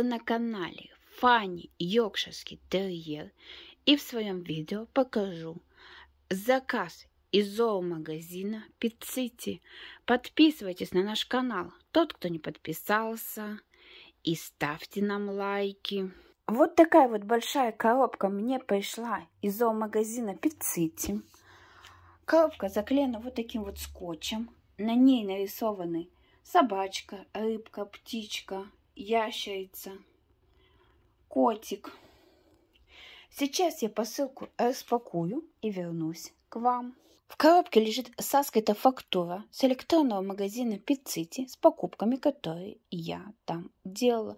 вы на канале Фанни Йоркширский Терьер и в своем видео покажу заказ из зоомагазина Питсити. Подписывайтесь на наш канал, тот, кто не подписался, и ставьте нам лайки. Вот такая вот большая коробка мне пришла из зоомагазина Питсити. Коробка заклеена вот таким вот скотчем. На ней нарисованы собачка, рыбка, птичка, ящерица, котик. Сейчас я посылку распакую и вернусь к вам. В коробке лежит саская фактура с электронного магазина Пиццити с покупками, которые я там делала.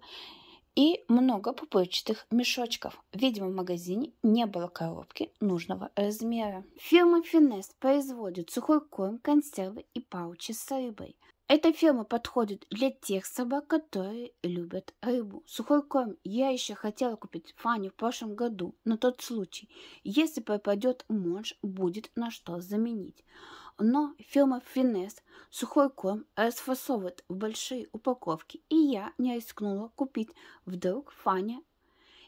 И много пупырчатых мешочков. Видимо, в магазине не было коробки нужного размера. Фирма Финест производит сухой корм, консервы и паучи с рыбой. Эта ферма подходит для тех собак, которые любят рыбу. Сухой корм я еще хотела купить Фане в прошлом году, на тот случай, если пропадет морж, будет на что заменить. Но фирма Финес сухой корм расфасовывает в большие упаковки, и я не рискнула купить. Вдруг Фаня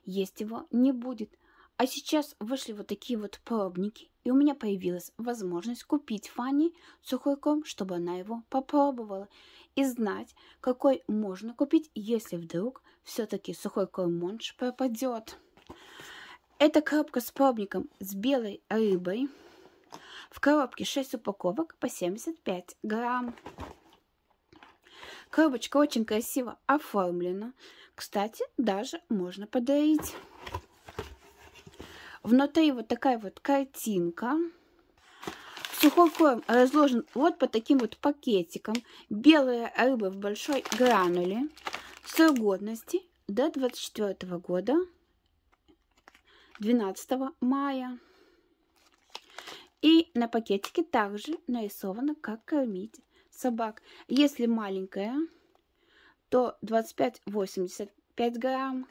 есть его не будет. А сейчас вышли вот такие вот пробники, и у меня появилась возможность купить Фанни сухой корм, чтобы она его попробовала, и знать, какой можно купить, если вдруг все-таки сухой корм Монш пропадет. Это коробка с пробником с белой рыбой. В коробке 6 упаковок по 75 грамм. Коробочка очень красиво оформлена. Кстати, даже можно подарить. Внутри вот такая вот картинка. Сухой корм разложен вот по таким вот пакетикам. Белая рыба в большой грануле. Срок годности до 24 года, 12 мая. И на пакетике также нарисовано, как кормить собак. Если маленькая, то 25-85 грамм.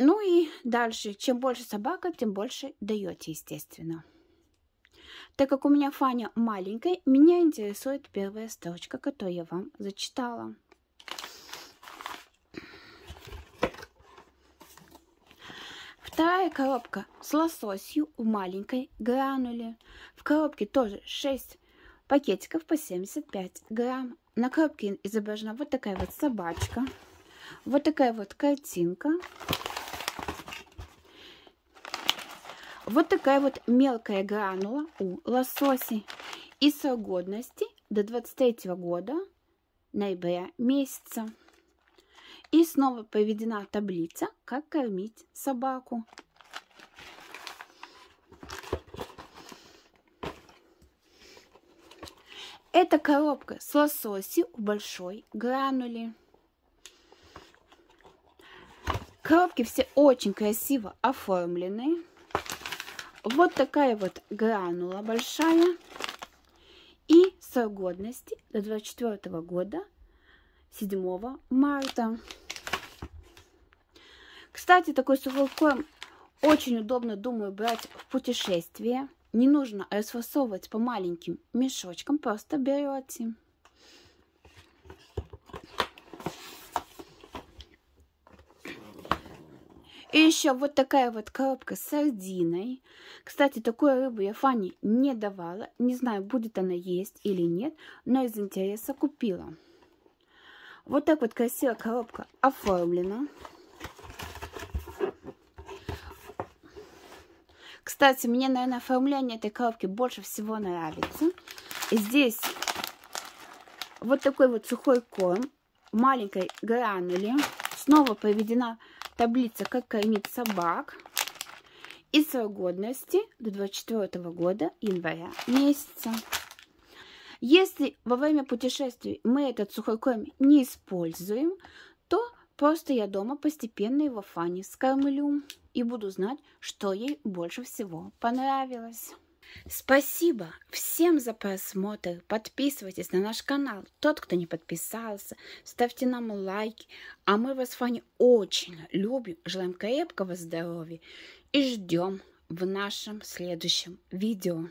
Ну и дальше. Чем больше собака, тем больше даете, естественно. Так как у меня Фаня маленькая, меня интересует первая строчка, которую я вам зачитала. Вторая коробка с лососью в маленькой грануле. В коробке тоже 6 пакетиков по 75 грамм. На коробке изображена вот такая вот собачка. Вот такая вот картинка. Вот такая вот мелкая гранула у лососи. И срок годности до 23 года ноября месяца. И снова поведена таблица, как кормить собаку. Это коробка с лососи в большой грануле. Коробки все очень красиво оформлены. Вот такая вот гранула большая. И срок годности до 24 года, 7 марта. Кстати, такой сухой корм очень удобно, думаю, брать в путешествие. Не нужно расфасовывать по маленьким мешочкам, просто берете. И еще вот такая вот коробка с сардиной. Кстати, такую рыбу я Фане не давала. Не знаю, будет она есть или нет, но из интереса купила. Вот так вот красивая коробка оформлена. Кстати, мне, наверное, оформление этой коробки больше всего нравится. Здесь вот такой вот сухой корм маленькой гранули. Снова поведена таблица «Как кормить собак» и срок годности до 24 года января месяца. Если во время путешествий мы этот сухой корм не используем, то просто я дома постепенно его Фанни скормлю и буду знать, что ей больше всего понравилось. Спасибо всем за просмотр. Подписывайтесь на наш канал. Тот, кто не подписался, ставьте нам лайки. А мы вас, Фанни, очень любим, желаем крепкого здоровья и ждем в нашем следующем видео.